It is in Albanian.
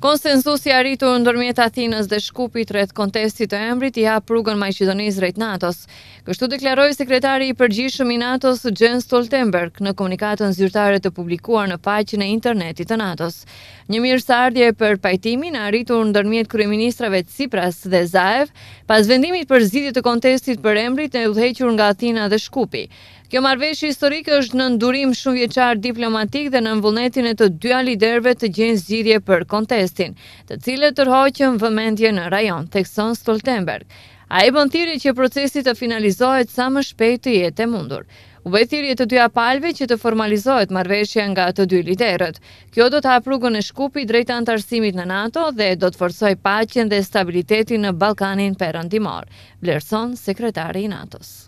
Konsensusi i arritur ndërmjet Athinës dhe Shkupit rreth kontestit të emrit i hap rrugën Maqedonisë drejt NATO-s. Kështu deklaroi sekretari i përgjithshëm i NATO-s Jens Stoltenberg në komunikatën zyrtare të publikuar në faqen e internetit të NATO-s. Një mirësardhje për pajtimin arritur ndërmjet kryeministrave Cipras dhe Zaev pas vendimit për zgjidhje të kontestit për emrit e udhëhequr nga Athina dhe Shkupi. Kjo marveshë historikë është në ndurim shumë vjeqar diplomatik dhe në mvullnetin e të dyja liderve të gjenë zgjidje për kontestin, të cilë të rhoqën vëmendje në rajon, tekson Stoltenberg. A e bëndhiri që procesit të finalizohet sa më shpejt të jetë e mundur. U bëthiri e të dyja palve që të formalizohet marveshja nga të dy liderët. Kjo do të aprugën e shkupi drejt antarësimit në NATO dhe do të forsoj pacjen dhe stabilitetin në Balkanin për rëndimor, blerëson sekretari i nato s